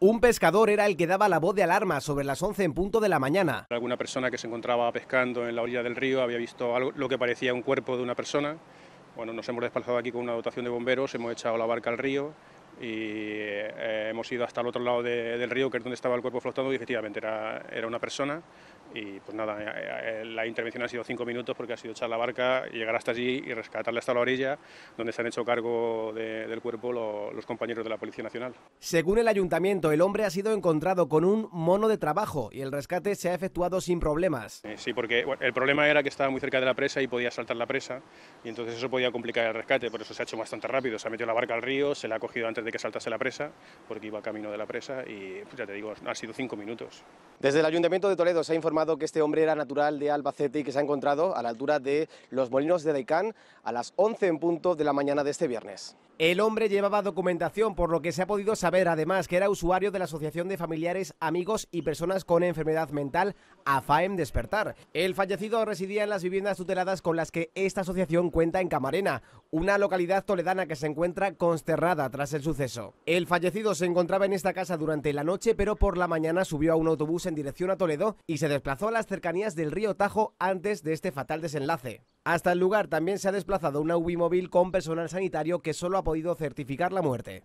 Un pescador era el que daba la voz de alarma sobre las 11 en punto de la mañana. Alguna persona que se encontraba pescando en la orilla del río había visto lo que parecía un cuerpo de una persona. Bueno, nos hemos desplazado aquí con una dotación de bomberos, hemos echado la barca al río y eh, hemos ido hasta el otro lado del río, que es donde estaba el cuerpo flotando, y efectivamente era, era una persona y pues nada, eh, eh, la intervención ha sido cinco minutos porque ha sido echar la barca, llegar hasta allí y rescatarla hasta la orilla, donde se han hecho cargo del cuerpo los compañeros de la Policía Nacional. Según el ayuntamiento, el hombre ha sido encontrado con un mono de trabajo y el rescate se ha efectuado sin problemas. Eh, sí, porque el problema era que estaba muy cerca de la presa y podía saltar la presa y entonces eso podía complicar el rescate, por eso se ha hecho bastante rápido. Se ha metido la barca al río, se la ha cogido antes de que saltase la presa porque iba camino de la presa y pues ya te digo, ha sido cinco minutos. Desde el ayuntamiento de Toledo se ha informado que este hombre era natural de Albacete y que se ha encontrado a la altura de los molinos de Decán a las 11 en punto de la mañana de este viernes. El hombre llevaba documentación, por lo que se ha podido saber además que era usuario de la Asociación de Familiares, Amigos y Personas con Enfermedad Mental, AFAEM Despertar. El fallecido residía en las viviendas tuteladas con las que esta asociación cuenta en Camarena, una localidad toledana que se encuentra consternada tras el suceso. El fallecido se encontraba en esta casa durante la noche, pero por la mañana subió a un autobús en dirección a Toledo y se desplazó desplazó a las cercanías del río Tajo antes de este fatal desenlace. Hasta el lugar también se ha desplazado una UBI móvil con personal sanitario que solo ha podido certificar la muerte.